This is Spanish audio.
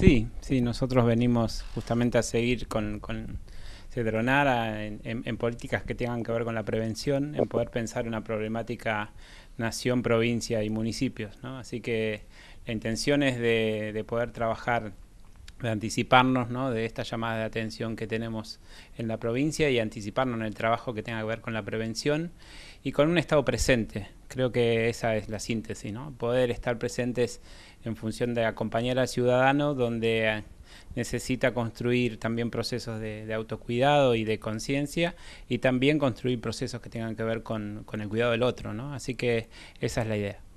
Sí, sí, nosotros venimos justamente a seguir con, con Cedronara en, políticas que tengan que ver con la prevención, en poder pensar una problemática nación, provincia y municipios. ¿no? Así que la intención es de, poder trabajar de anticiparnos ¿no? de esta llamada de atención que tenemos en la provincia y anticiparnos en el trabajo que tenga que ver con la prevención y con un Estado presente, Creo que esa es la síntesis, ¿no? Poder estar presentes en función de acompañar al ciudadano donde eh, necesita construir también procesos de, autocuidado y de conciencia y también construir procesos que tengan que ver con, con el cuidado del otro, ¿no? Así que esa es la idea.